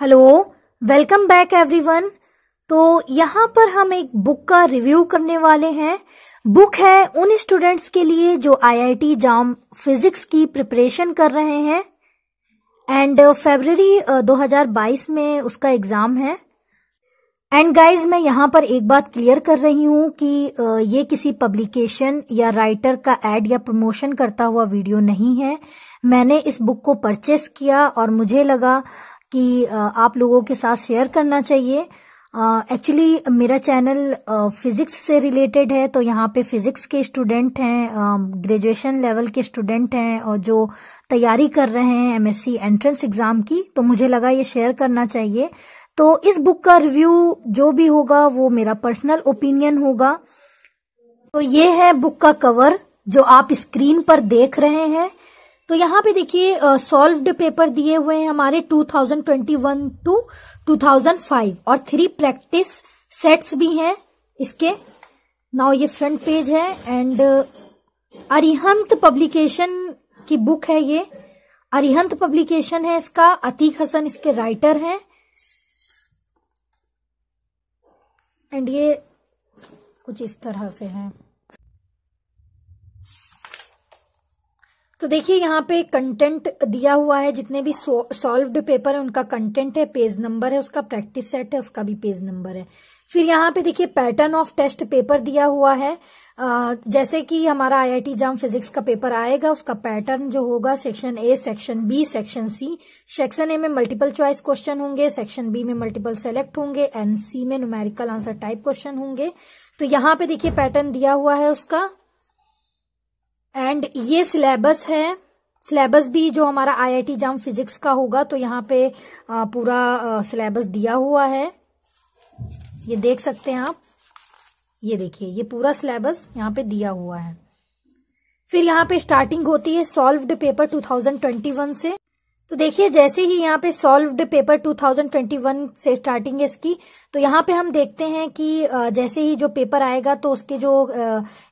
hello welcome back everyone तो यहाँ पर हम एक बुक का रिव्यू करने वाले हैं बुक है उन स्टूडेंट्स के लिए जो आईआईटी जाम फिजिक्स की प्रिपरेशन कर रहे हैं एंड uh, फेबररी 2022 uh, में उसका एग्जाम है एंड गाइज मैं यहाँ पर एक बात क्लियर कर रही हूँ कि uh, ये किसी पब्लिकेशन या राइटर का एड या प्रमोशन करता हुआ वीडियो नहीं है मैंने इस बुक को परचेस किया और मुझे लगा कि आप लोगों के साथ शेयर करना चाहिए एक्चुअली uh, मेरा चैनल फिजिक्स uh, से रिलेटेड है तो यहाँ पे फिजिक्स के स्टूडेंट हैं ग्रेजुएशन लेवल के स्टूडेंट हैं और जो तैयारी कर रहे हैं एमएससी एंट्रेंस एग्जाम की तो मुझे लगा ये शेयर करना चाहिए तो इस बुक का रिव्यू जो भी होगा वो मेरा पर्सनल ओपिनियन होगा तो ये है बुक का कवर जो आप स्क्रीन पर देख रहे हैं तो यहाँ पे देखिए सॉल्व्ड पेपर दिए हुए हैं हमारे 2021 टू 2005 और थ्री प्रैक्टिस सेट्स भी हैं इसके नाउ ये फ्रंट पेज है एंड अरिहंत पब्लिकेशन की बुक है ये अरिहंत पब्लिकेशन है इसका अतीक हसन इसके राइटर हैं एंड ये कुछ इस तरह से हैं तो देखिए यहाँ पे कंटेंट दिया हुआ है जितने भी सॉल्व्ड पेपर है उनका कंटेंट है पेज नंबर है उसका प्रैक्टिस सेट है उसका भी पेज नंबर है फिर यहाँ पे देखिए पैटर्न ऑफ टेस्ट पेपर दिया हुआ है आ, जैसे कि हमारा आईआईटी जाम फिजिक्स का पेपर आएगा उसका पैटर्न जो होगा section A section B section C section A में मल्टीपल चॉइस क्वेश्चन होंगे सेक्शन बी में मल्टीपल सेलेक्ट होंगे एंड सी में न्यूमेरिकल आंसर टाइप क्वेश्चन होंगे तो यहाँ पे देखिए पैटर्न दिया हुआ है उसका एंड ये सिलेबस है सिलेबस भी जो हमारा आईआईटी जाम फिजिक्स का होगा तो यहाँ पे पूरा सिलेबस दिया हुआ है ये देख सकते हैं आप ये देखिए ये पूरा सिलेबस यहाँ पे दिया हुआ है फिर यहाँ पे स्टार्टिंग होती है सॉल्व्ड पेपर 2021 से तो देखिए जैसे ही यहाँ पे सॉल्व्ड पेपर 2021 से स्टार्टिंग है इसकी तो यहाँ पे हम देखते हैं कि जैसे ही जो पेपर आएगा तो उसके जो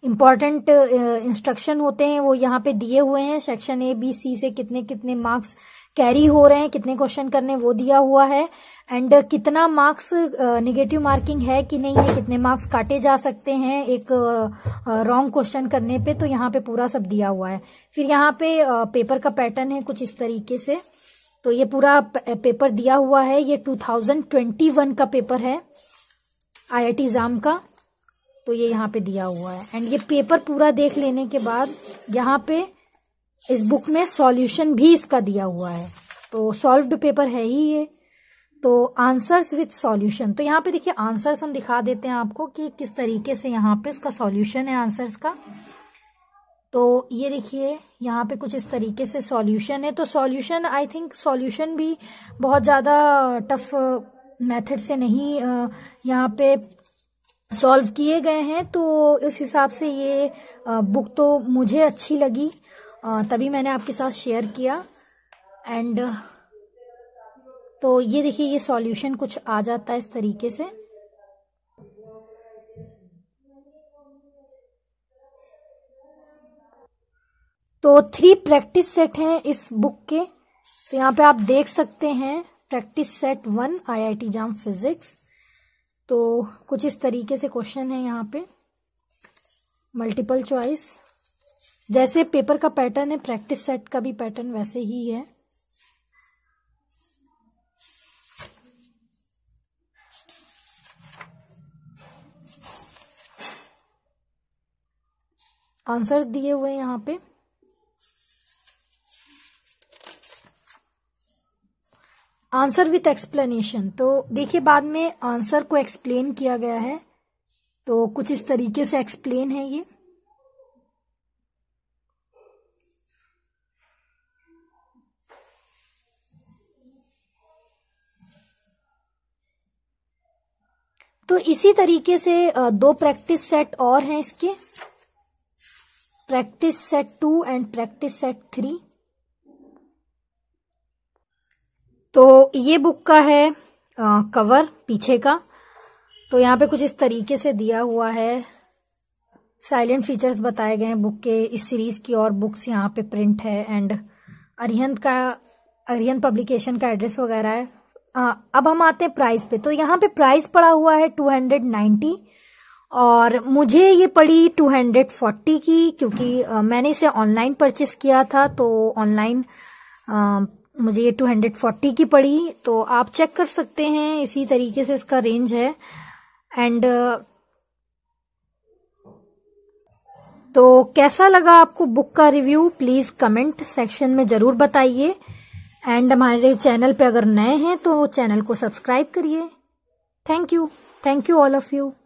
इम्पोर्टेंट इंस्ट्रक्शन होते हैं वो यहाँ पे दिए हुए हैं सेक्शन ए बी सी से कितने कितने मार्क्स कैरी हो रहे हैं कितने क्वेश्चन करने वो दिया हुआ है एंड कितना मार्क्स निगेटिव मार्किंग है कि नहीं है कितने मार्क्स काटे जा सकते हैं एक रॉन्ग क्वेश्चन करने पे तो यहाँ पे पूरा सब दिया हुआ है फिर यहाँ पे पेपर का पैटर्न है कुछ इस तरीके से तो ये पूरा पेपर दिया हुआ है ये 2021 का पेपर है आई एग्जाम का तो ये यहाँ पे दिया हुआ है एंड ये पेपर पूरा देख लेने के बाद यहाँ पे इस बुक में सॉल्यूशन भी इसका दिया हुआ है तो सॉल्व्ड पेपर है ही ये तो आंसर्स विथ सॉल्यूशन तो यहाँ पे देखिए आंसर्स हम दिखा देते हैं आपको कि किस तरीके से यहाँ पे उसका सॉल्यूशन है आंसर्स का तो ये देखिए यहाँ पे कुछ इस तरीके से सॉल्यूशन है तो सॉल्यूशन आई थिंक सॉल्यूशन भी बहुत ज़्यादा टफ मेथड से नहीं यहाँ पे सॉल्व किए गए हैं तो इस हिसाब से ये बुक तो मुझे अच्छी लगी तभी मैंने आपके साथ शेयर किया एंड तो ये देखिए ये सॉल्यूशन कुछ आ जाता है इस तरीके से तो थ्री प्रैक्टिस सेट हैं इस बुक के तो यहाँ पे आप देख सकते हैं practice set one IIT JAM physics तो कुछ इस तरीके से क्वेश्चन है यहाँ पे मल्टीपल चॉइस जैसे पेपर का पैटर्न है प्रैक्टिस सेट का भी पैटर्न वैसे ही है आंसर दिए हुए यहां पे आंसर विथ एक्सप्लेनेशन तो देखिए बाद में आंसर को एक्सप्लेन किया गया है तो कुछ इस तरीके से एक्सप्लेन है ये तो इसी तरीके से दो प्रैक्टिस सेट और हैं इसके practice set two and practice set three तो ये बुक का है आ, कवर पीछे का तो यहाँ पे कुछ इस तरीके से दिया हुआ है साइलेंट फीचर्स बताए गए हैं बुक के इस सीरीज की और बुक्स यहाँ पे प्रिंट है एंड अरिहंत का अरिहंत पब्लिकेशन का एड्रेस वगैरह है आ, अब हम आते हैं प्राइस पे तो यहाँ पे प्राइस पड़ा हुआ है टू हंड्रेड नाइन्टी और मुझे ये पड़ी टू हंड्रेड फोर्टी की क्योंकि आ, मैंने इसे ऑनलाइन परचेस किया था तो ऑनलाइन मुझे ये टू हंड्रेड फोर्टी की पड़ी तो आप चेक कर सकते हैं इसी तरीके से इसका रेंज है एंड तो कैसा लगा आपको बुक का रिव्यू प्लीज़ कमेंट सेक्शन में ज़रूर बताइए एंड हमारे चैनल पे अगर नए हैं तो चैनल को सब्सक्राइब करिए thank you thank you all of you